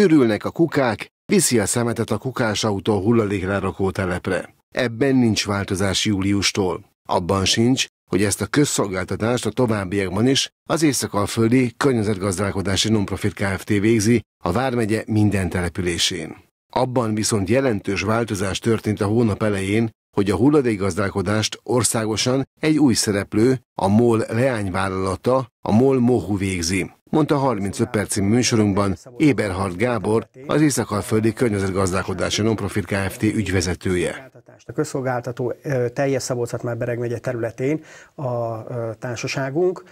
Örülnek a kukák, viszi a szemetet a kukásautó rakó telepre. Ebben nincs változás júliustól. Abban sincs, hogy ezt a közszolgáltatást a továbbiakban is az Észak-Alföldi Környezetgazdálkodási Nonprofit Kft. végzi a Vármegye minden településén. Abban viszont jelentős változás történt a hónap elején, hogy a hulladékgazdálkodást országosan egy új szereplő, a MOL leányvállalata, a MOL Mohu végzi mondta 35 perci műsorunkban Éberhard Gábor, az észak-alföldi Környezetgazdálkodási Nonprofit Kft. ügyvezetője. A közszolgáltató teljes szabolcs már bereg megye területén a társaságunk,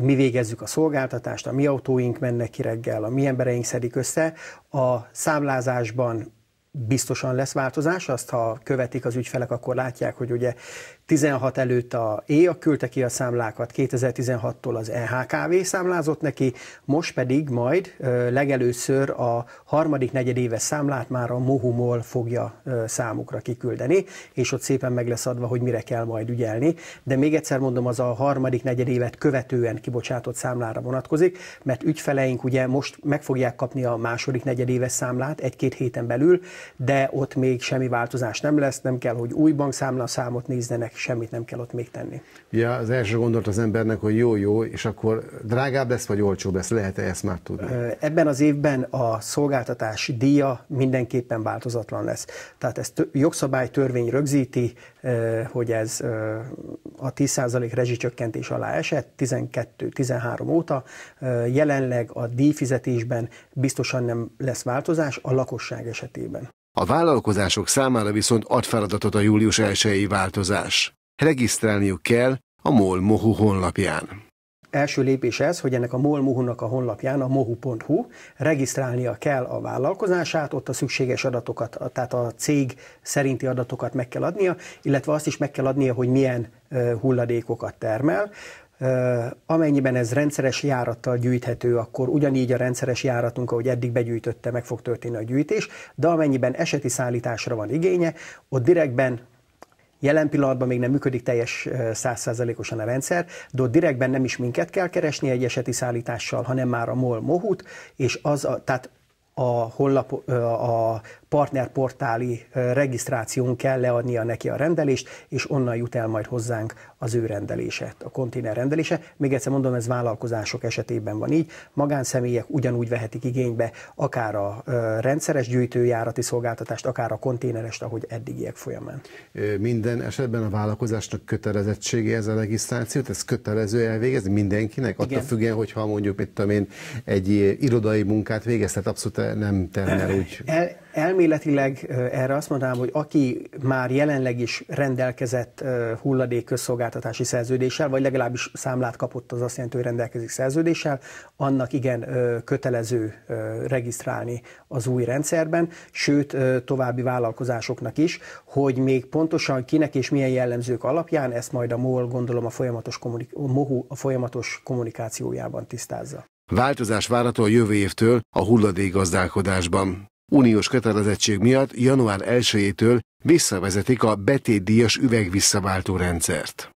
mi végezzük a szolgáltatást, a mi autóink mennek ki reggel, a mi embereink szedik össze. A számlázásban biztosan lesz változás, azt ha követik az ügyfelek, akkor látják, hogy ugye 16 előtt a EA küldte ki a számlákat, 2016-tól az EHKV számlázott neki, most pedig majd legelőször a harmadik negyedéves számlát már a Mohumol fogja számukra kiküldeni, és ott szépen meg lesz adva, hogy mire kell majd ügyelni. De még egyszer mondom, az a harmadik negyedévet követően kibocsátott számlára vonatkozik, mert ügyfeleink ugye most meg fogják kapni a második negyedéves számlát egy-két héten belül, de ott még semmi változás nem lesz, nem kell, hogy új bankszámla számot nézzenek, semmit nem kell ott még tenni. Ja, az első gondolt az embernek, hogy jó-jó, és akkor drágább lesz, vagy olcsóbb lesz, lehet-e ezt már tudni? Ebben az évben a szolgáltatás díja mindenképpen változatlan lesz. Tehát ezt jogszabály törvény rögzíti, Eh, hogy ez eh, a 10% rezsicsökkentés alá esett 12-13 óta. Eh, jelenleg a díjfizetésben biztosan nem lesz változás a lakosság esetében. A vállalkozások számára viszont ad feladatot a július 1 változás. Regisztrálniuk kell a MOL Mohu honlapján első lépés ez, hogy ennek a MOL Muhunak a honlapján, a mohu.hu regisztrálnia kell a vállalkozását, ott a szükséges adatokat, tehát a cég szerinti adatokat meg kell adnia, illetve azt is meg kell adnia, hogy milyen hulladékokat termel. Amennyiben ez rendszeres járattal gyűjthető, akkor ugyanígy a rendszeres járatunk, ahogy eddig begyűjtötte, meg fog történni a gyűjtés, de amennyiben eseti szállításra van igénye, ott direktben Jelen pillanatban még nem működik teljes százszázalékosan a rendszer, de ott direktben nem is minket kell keresni egy eseti szállítással, hanem már a MOL mohút, és az a, tehát a, honlap, a partnerportáli regisztráción kell leadnia neki a rendelést, és onnan jut el majd hozzánk az ő rendelése, a konténer rendelése. Még egyszer mondom, ez vállalkozások esetében van így. Magánszemélyek ugyanúgy vehetik igénybe akár a rendszeres gyűjtőjárati szolgáltatást, akár a konténerest, ahogy eddigiek folyamán. Minden esetben a vállalkozásnak kötelezettsége ez a regisztrációt, ez kötelező elvégezni mindenkinek? Attól függően, hogyha mondjuk, mit tudom én, egy irodai munkát végeztet, abszolút nem tenne úgy. El, elméletileg erre azt mondanám, hogy aki már jelenleg is rendelkezett hulladék közszolgáltatási szerződéssel, vagy legalábbis számlát kapott, az azt jelenti, hogy rendelkezik szerződéssel, annak igen kötelező regisztrálni az új rendszerben, sőt további vállalkozásoknak is, hogy még pontosan kinek és milyen jellemzők alapján, ezt majd a MOL gondolom a folyamatos, kommunik- a folyamatos kommunikációjában tisztázza. Változás várható a jövő évtől a hulladékgazdálkodásban. Uniós kötelezettség miatt január 1-től visszavezetik a betétdíjas üvegvisszaváltó rendszert.